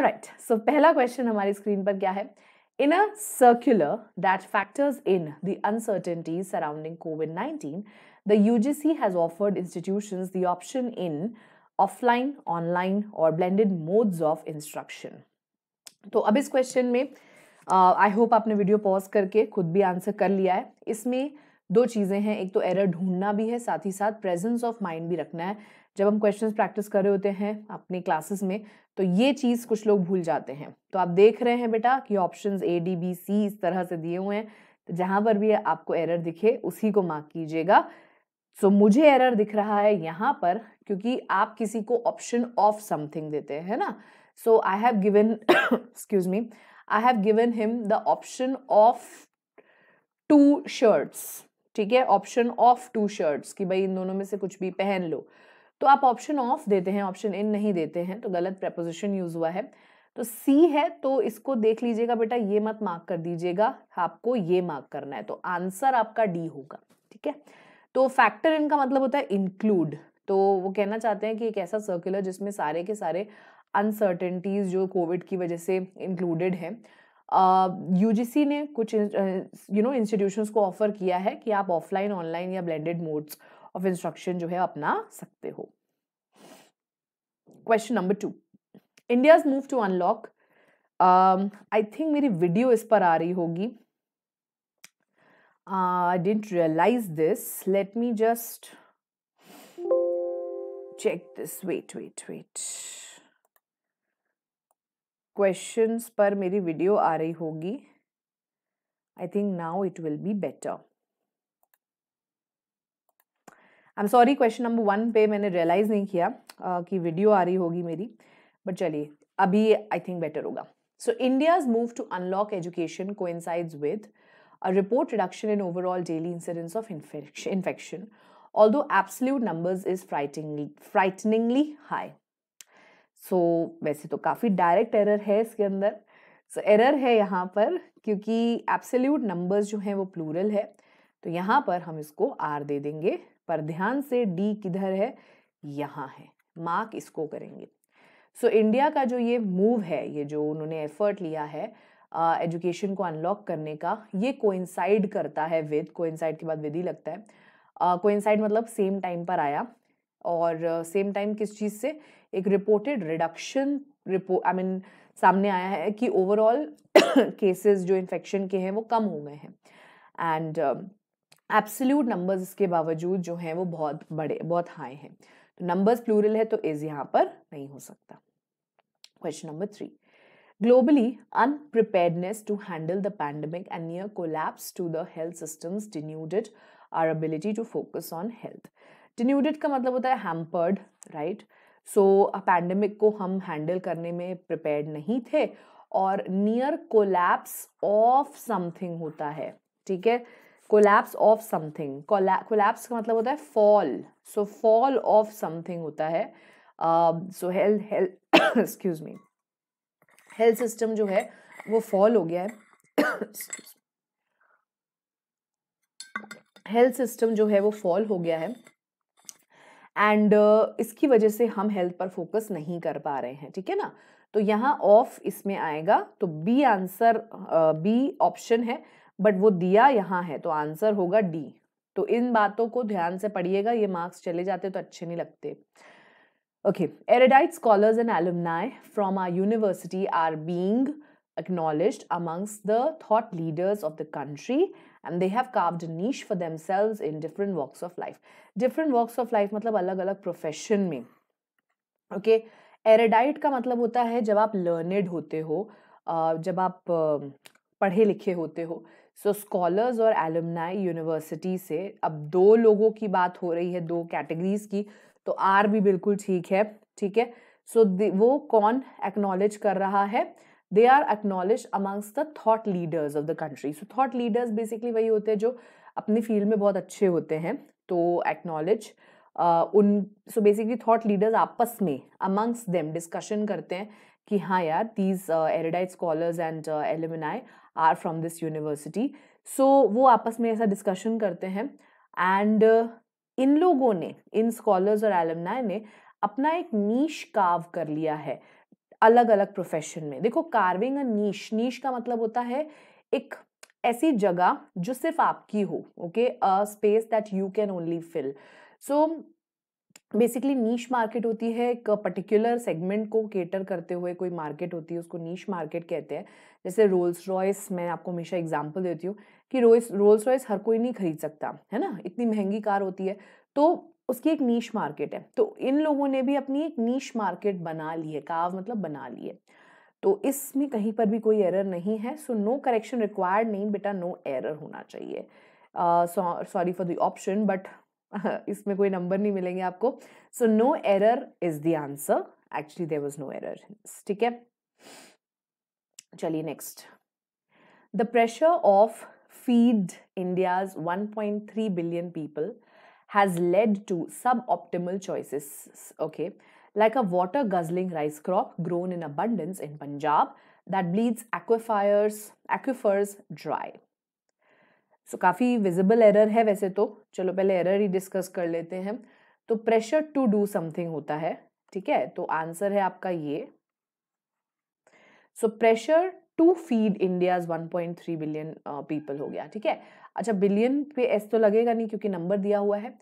Right so पहला question हमारी screen पर क्या है in a circular that factors in the uncertainties surrounding Covid nineteen the UGC has offered institution the option in offline online और blended modes of instruction तो अब इस question में आई uh, होप आपने वीडियो पॉज करके खुद भी answer कर लिया है इसमें दो चीज़ें हैं एक तो एरर ढूंढना भी है साथ ही साथ प्रेजेंस ऑफ माइंड भी रखना है जब हम क्वेश्चन प्रैक्टिस कर रहे होते हैं अपने क्लासेस में तो ये चीज़ कुछ लोग भूल जाते हैं तो आप देख रहे हैं बेटा कि option A D B C इस तरह से दिए हुए हैं तो जहाँ पर भी आपको एरर दिखे उसी को मार्क कीजिएगा सो so, मुझे एरर दिख रहा है यहाँ पर क्योंकि आप किसी को ऑप्शन ऑफ समथिंग देते हैं ना so I have given excuse me I have given him the option of two shirts ठीक है ऑप्शन ऑफ टू शर्ट्स कि भाई इन दोनों में से कुछ भी पहन लो तो आप ऑप्शन ऑफ देते हैं ऑप्शन इन नहीं देते हैं तो गलत प्रपोजिशन यूज हुआ है तो सी है तो इसको देख लीजिएगा बेटा ये मत मार्क कर दीजिएगा आपको ये मार्क करना है तो आंसर आपका डी होगा ठीक है तो फैक्टर इनका मतलब होता है इंक्लूड तो वो कहना चाहते हैं कि एक ऐसा सर्कुलर जिसमें सारे के सारे अनसर्टेनिटीज़ जो कोविड की वजह से इंक्लूडेड है यूजीसी uh, ने कुछ यू नो इंस्टीट्यूशंस को ऑफर किया है कि आप ऑफलाइन ऑनलाइन या ब्लेंडेड मोड्स ऑफ इंस्ट्रक्शन जो है अपना सकते हो question number two India move to unlock I think मेरी वीडियो इस पर आ रही होगी I didn't realise this let me just check this wait wait wait questions पर मेरी वीडियो आ रही होगी I think now it will be better I am sorry question number one पे मैंने रियलाइज़ नहीं किया uh, कि वीडियो आ रही होगी मेरी बट चलिए अभी आई थिंक बेटर होगा so India's move to unlock education coincides with report reduction in overall daily incidence of infection although absolute numbers is frighteningly frighteningly high so so, वैसे तो काफ़ी डायरेक्ट एरर है इसके अंदर सो so, error है यहाँ पर क्योंकि एब्सोल्यूट नंबर्स जो हैं वो प्लूरल है तो यहाँ पर हम इसको आर दे देंगे पर ध्यान से डी किधर है यहाँ है मार्क इसको करेंगे सो so, इंडिया का जो ये मूव है ये जो उन्होंने एफर्ट लिया है एजुकेशन uh, को अनलॉक करने का ये कोइंसाइड करता है विद कोइंसाइड के बाद विधि ही लगता है कोइंसाइड uh, मतलब सेम टाइम पर आया और सेम टाइम किस चीज़ से एक reported reduction report I mean सामने आया है कि ओवरऑल केसेस जो इन्फेक्शन के हैं वो कम हो गए हैं एंड एब्सोल्यूट नंबर्स इसके बावजूद जो हैं वो बहुत बड़े बहुत हाई हैं तो नंबर्स प्लूरल है तो इज़ यहाँ पर नहीं हो सकता question number three globally unpreparedness to handle the pandemic and near collapse to the health systems denuded our ability to focus on health denuded का मतलब होता है हैम्पर्ड राइट सो पैंडमिक को हम हैंडल करने में प्रिपेयर नहीं थे और नियर कोलैप्स ऑफ समथिंग होता है ठीक है कोलैप्स ऑफ समथिंग कोलैप्स का मतलब होता है fall so fall of something होता है so health health excuse me health system जो है वो फॉल हो गया है हेल्थ सिस्टम जो है वो फॉल हो गया है एंड इसकी वजह से हम हेल्थ पर फोकस नहीं कर पा रहे हैं ठीक है ना तो यहाँ ऑफ इसमें आएगा तो बी आंसर बी ऑप्शन है बट वो दिया यहाँ है तो आंसर होगा डी तो इन बातों को ध्यान से पढ़िएगा ये मार्क्स चले जाते तो अच्छे नहीं लगते okay erudite scholars and alumni from our university are being acknowledged amongst the thought leaders of the country and they have carved niche for themselves in different walks of life different walks of life मतलब अलग अलग profession में okay okay? एरेडाइट का मतलब होता है जब आप लर्नेड होते हो जब आप पढ़े लिखे होते हो सो स्कॉलर्स और एलुमनाई यूनिवर्सिटी से अब दो लोगों की बात हो रही है दो कैटेगरीज की तो आर भी बिल्कुल ठीक है ठीक है सो so, वो कौन एक्नॉलेज कर रहा है they are acknowledge amongst the thought leaders of the country so thought leaders basically वही होते हैं जो अपनी फील्ड में बहुत अच्छे होते हैं तो एक्नॉलेज uh, उन सो बेसिकली थॉट लीडर्स आपस में अमंग्स देम डिस्कशन करते हैं कि हाँ यार these erudite scholars and alumni are from this university so वो आपस में ऐसा डिस्कशन करते हैं एंड uh, इन लोगों ने इन स्कॉलर्स और एलमनाई ने अपना एक नीश काव कर लिया है अलग अलग प्रोफेशन में देखो कार्विंग अ नीश नीश का मतलब होता है एक ऐसी जगह जो सिर्फ आपकी हो okay a space that you can only fill so basically niche market होती है एक पर्टिकुलर सेगमेंट को केटर करते हुए कोई मार्केट होती है उसको नीश मार्केट कहते हैं जैसे रोल्स रॉयस मैं आपको हमेशा एग्जाम्पल देती हूँ कि रोल्स रोल्स रॉयस हर कोई नहीं खरीद सकता है ना इतनी महंगी कार होती है तो उसकी एक नीश मार्केट है तो इन लोगों ने भी अपनी एक नीश मार्केट बना ली है काव मतलब बना ली है तो इसमें कहीं पर भी कोई एरर नहीं है सो नो करेक्शन रिक्वायर्ड नहीं बेटा नो एरर होना चाहिए sorry for the option but इसमें कोई नंबर नहीं मिलेंगे आपको so no error is the answer actually there was no error ठीक है चलिए next the pressure of feed India's 1.3 billion people has led to suboptimal choices. Okay, like a water guzzling rice crop grown in abundance in Punjab that bleeds aquifers, aquifers dry. So so, काफ़ी visible error है वैसे तो चलो पहले error ही discuss कर लेते हैं तो प्रेशर टू डू समथिंग होता है ठीक है तो आंसर है आपका ये so pressure to feed India's 1.3 billion people हो गया ठीक है अच्छा बिलियन पे एस तो लगेगा नहीं क्योंकि नंबर दिया हुआ है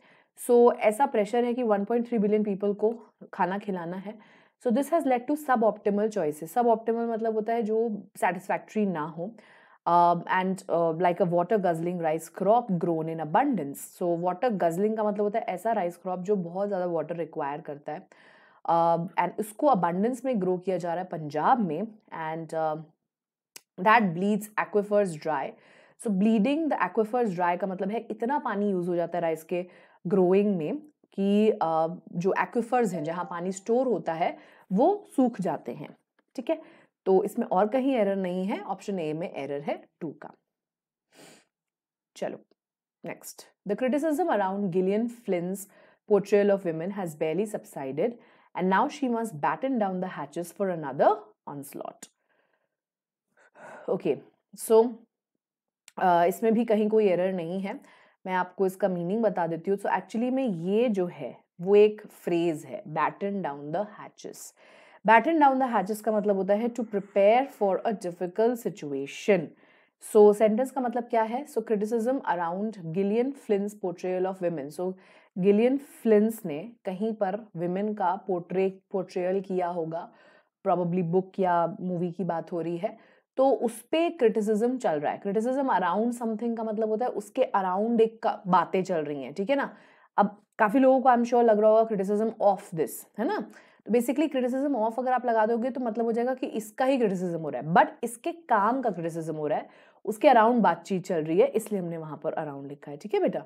सो so, ऐसा प्रेशर है कि 1.3 बिलियन पीपल को खाना खिलाना है so this has led to suboptimal choices suboptimal मतलब होता है जो सेटिस्फैक्ट्री ना हो and like a water guzzling rice crop grown in abundance so water guzzling का मतलब होता है ऐसा राइस क्रॉप जो बहुत ज़्यादा वाटर रिक्वायर करता है एंड um, uh, उसको अबंडेंस में ग्रो किया जा रहा है पंजाब में and that bleeds aquifers dry so bleeding the aquifers dry का मतलब है इतना पानी यूज़ हो जाता है राइस के ग्रोइंग में कि जो एक्वेफर्स हैं जहाँ पानी स्टोर होता है वो सूख जाते हैं ठीक है तो इसमें और कहीं एरर नहीं है ऑप्शन ए में एरर है टू का चलो next the criticism around Gillian Flynn's portrayal of women has barely and now she she must down the hatches for another onslaught okay so इसमें भी कहीं कोई एरर नहीं है मैं आपको इसका मीनिंग बता देती हूँ सो एक्चुअली में ये जो है वो एक फ्रेज है batten down the hatches batten down the hatches का मतलब होता है to prepare for a difficult situation so sentence का मतलब क्या है so criticism around Gillian Flynn's portrayal of women so Gillian Flynn's ने कहीं पर वेमेन का पोर्ट्रे पोर्ट्रेयल किया होगा प्रॉब्ली बुक या मूवी की बात हो रही है तो उस पर क्रिटिसिज्म चल रहा है क्रिटिसिज्म अराउंड समथिंग का मतलब होता है उसके अराउंड एक बातें चल रही हैं ठीक है ना अब काफ़ी लोगों को आई एम श्योर लग रहा होगा क्रिटिसिज्म ऑफ दिस है ना तो बेसिकली क्रिटिसिज्म ऑफ अगर आप लगा दोगे तो मतलब हो जाएगा कि इसका ही क्रिटिसिज्म हो रहा है बट इसके काम का क्रिटिसिज्म हो रहा है उसके अराउंड बातचीत चल रही है इसलिए हमने वहां पर अराउंड लिखा है ठीक है बेटा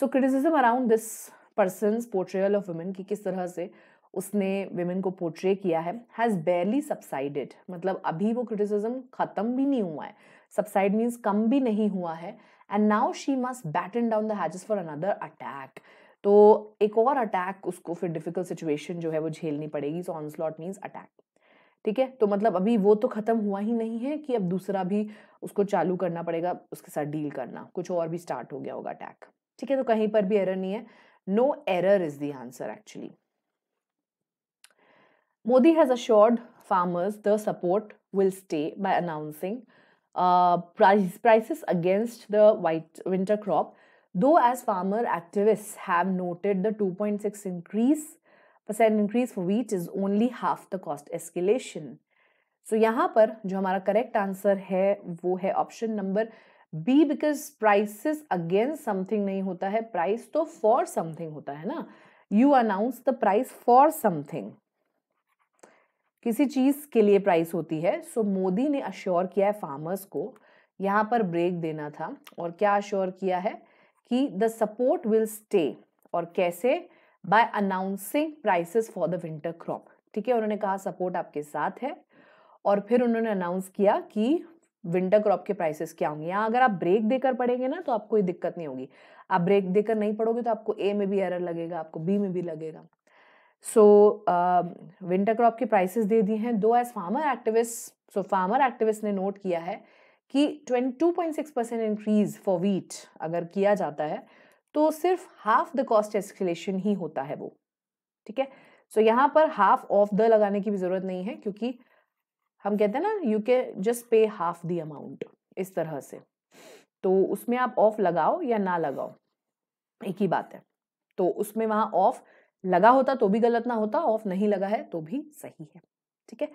so criticism around this person portrayal of women की किस तरह से उसने विमेन को पोर्ट्रे किया है हैज़ बेरली सबसाइडेड मतलब अभी वो क्रिटिसिज्म ख़त्म भी नहीं हुआ है सबसाइड मीन्स कम भी नहीं हुआ है and now she must batten down the hatches for another attack तो एक और अटैक उसको फिर डिफिकल्ट सिचुएशन जो है वो झेलनी पड़ेगी so onslaught means attack ठीक है तो मतलब अभी वो तो ख़त्म हुआ ही नहीं है कि अब दूसरा भी उसको चालू करना पड़ेगा उसके साथ डील करना कुछ और भी स्टार्ट हो गया होगा अटैक ठीक है तो कहीं पर भी एरर नहीं है no error is the answer actually Modi has assured farmers the support will stay by announcing uh, price, prices against the white winter crop. Though, as farmer activists have noted, the 2.6 increase percent increase for wheat is only half the cost escalation. so, यहाँ पर जो हमारा correct answer है वो है option number B because prices against something नहीं होता है price तो for something होता है ना you announce the price for something. किसी चीज़ के लिए प्राइस होती है सो मोदी ने अश्योर किया है फार्मर्स को यहाँ पर ब्रेक देना था और क्या अश्योर किया है कि द सपोर्ट विल स्टे और कैसे by announcing prices for the winter crop ठीक है उन्होंने कहा सपोर्ट आपके साथ है और फिर उन्होंने अनाउंस किया कि विंटर क्रॉप के प्राइसेस क्या होंगे यहाँ अगर आप ब्रेक देकर पढ़ेंगे ना तो आपको कोई दिक्कत नहीं होगी आप ब्रेक देकर नहीं पढ़ोगे तो आपको ए में भी एरर लगेगा आपको बी में भी लगेगा सो विंटर क्रॉप की प्राइसेस दे दी हैं though as farmer activist so farmer activist ने नोट किया है कि 22.6 परसेंट इंक्रीज फॉर वीट अगर किया जाता है तो सिर्फ हाफ द कॉस्ट एस्केलेशन ही होता है वो ठीक है सो so, यहाँ पर हाफ ऑफ द लगाने की भी ज़रूरत नहीं है क्योंकि हम कहते हैं ना यू के जस्ट पे हाफ द अमाउंट इस तरह से तो उसमें आप ऑफ लगाओ या ना लगाओ एक ही बात है तो उसमें वहाँ ऑफ लगा होता तो भी गलत ना होता ऑफ नहीं लगा है तो भी सही है ठीक है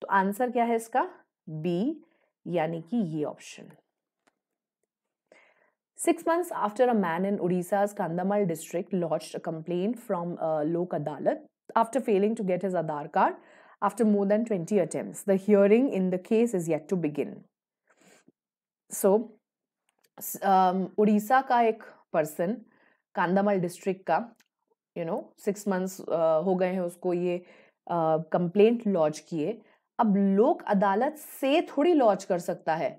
तो आंसर क्या है इसका बी यानी कि ये option six months after a man in Orissa Kandhamal district launch a complain from Lok Adalat after failing to get his Aadhaar card after more than twenty attempt the hearing in the case is yet to begin so Orissa का एक person Kandhamal district का you know six months हो गए हैं उसको ये complaint uh, launch किए अब लोक अदालत से थोड़ी लॉन्च कर सकता है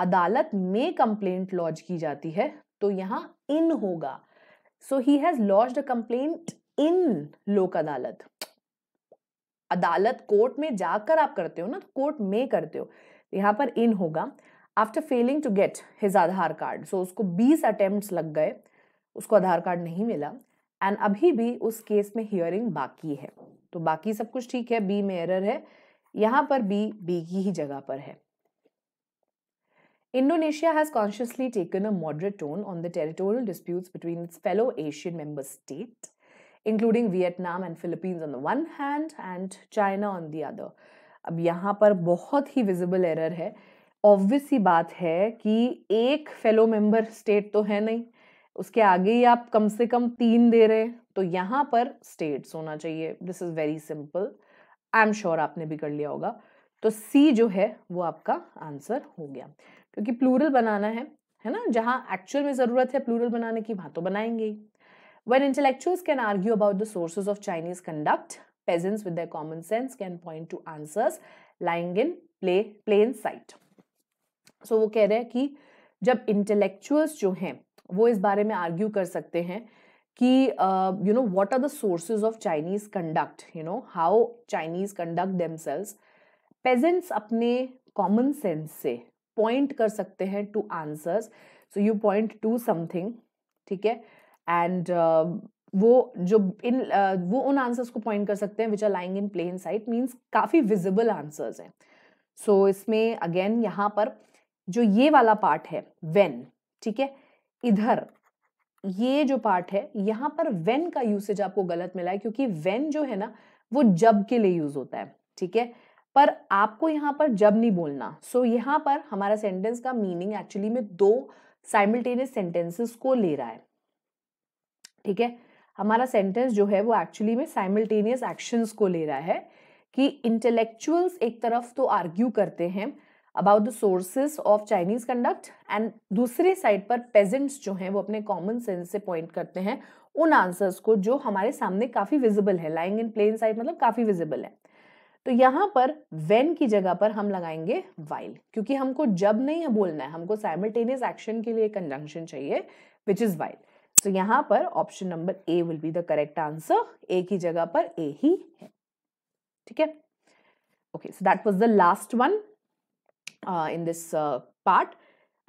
अदालत में कंप्लेंट लॉन्च की जाती है तो यहाँ इन होगा so he has launch a complaint in Lok Adalat अदालत कोर्ट में जाकर आप करते हो ना तो कोर्ट में करते हो यहाँ पर इन होगा after failing to get his Aadhaar card so उसको 20 अटेम्प्ट लग गए उसको आधार कार्ड नहीं मिला एंड अभी भी उस केस में हियरिंग बाकी है तो बाकी सब कुछ ठीक है बी में एरर है यहां पर बी बी की ही जगह पर है Indonesia has consciously taken a moderate tone on the territorial disputes between its fellow Asian member state including Vietnam and Philippines on the one hand and China on the other अब यहाँ पर बहुत ही visible error है obvious ही बात है कि एक फेलो मेंबर स्टेट तो है नहीं उसके आगे ही आप कम से कम तीन दे रहे तो यहाँ पर स्टेट्स होना चाहिए this is very simple I am sure आपने भी कर लिया होगा तो सी जो है वो आपका आंसर हो गया क्योंकि प्लूरल बनाना है है ना जहाँ एक्चुअल में ज़रूरत है प्लूरल बनाने की वहाँ तो बनाएंगे ही when intellectuals can argue about the sources of Chinese conduct peasants with common sense can point to answers lying in play plain sight so वो कह रहे हैं कि जब इंटेलेक्चुअल्स जो हैं वो इस बारे में आर्ग्यू कर सकते हैं कि you know what are the sources of Chinese conduct you know how Chinese conduct themselves peasants अपने कॉमन सेंस से पॉइंट कर सकते हैं to answers so you point to something ठीक है एंड uh, वो जो इन uh, वो उन आंसर्स को पॉइंट कर सकते हैं which are lying in plain sight means काफ़ी विजिबल आंसर्स हैं सो so, इसमें अगेन यहाँ पर जो ये वाला पार्ट है वेन ठीक है इधर ये जो पार्ट है यहाँ पर वेन का यूसेज आपको गलत मिला है क्योंकि वेन जो है ना वो जब के लिए यूज होता है ठीक है पर आपको यहाँ पर जब नहीं बोलना सो so, यहाँ पर हमारा सेंटेंस का मीनिंग एक्चुअली में दो साइमल्टेनियस सेंटेंसेस को ले रहा है ठीक है हमारा सेंटेंस जो है वो एक्चुअली में साइमल्टेनियस एक्शंस को ले रहा है कि इंटेलेक्चुअल्स एक तरफ तो आर्ग्यू करते हैं about the sources of Chinese conduct and दूसरे साइड पर पेजेंट्स जो हैं वो अपने कॉमन सेंस से पॉइंट करते हैं उन आंसर्स को जो हमारे सामने काफ़ी विजिबल है लाइंग इन प्लेन साइड मतलब काफ़ी विजिबल है तो यहाँ पर वेन की जगह पर हम लगाएंगे वाइल क्योंकि हमको जब नहीं है बोलना है हमको साइमल्टेनियस एक्शन के लिए कंजंक्शन चाहिए विच इज़ वाइल तो यहाँ पर option number A will be the correct answer A की जगह पर ए ही है ठीक है okay so that was the last one in this part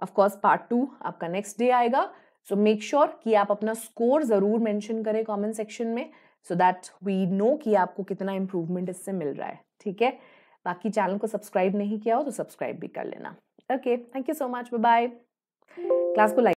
of course part two आपका नेक्स्ट डे आएगा सो मेक श्योर कि आप अपना स्कोर ज़रूर मेंशन करें कमेंट सेक्शन में सो दैट वी नो कि आपको कितना इम्प्रूवमेंट इससे मिल रहा है ठीक है बाकी चैनल को सब्सक्राइब नहीं किया हो तो सब्सक्राइब भी कर लेना okay thank you so much bye class को लाइक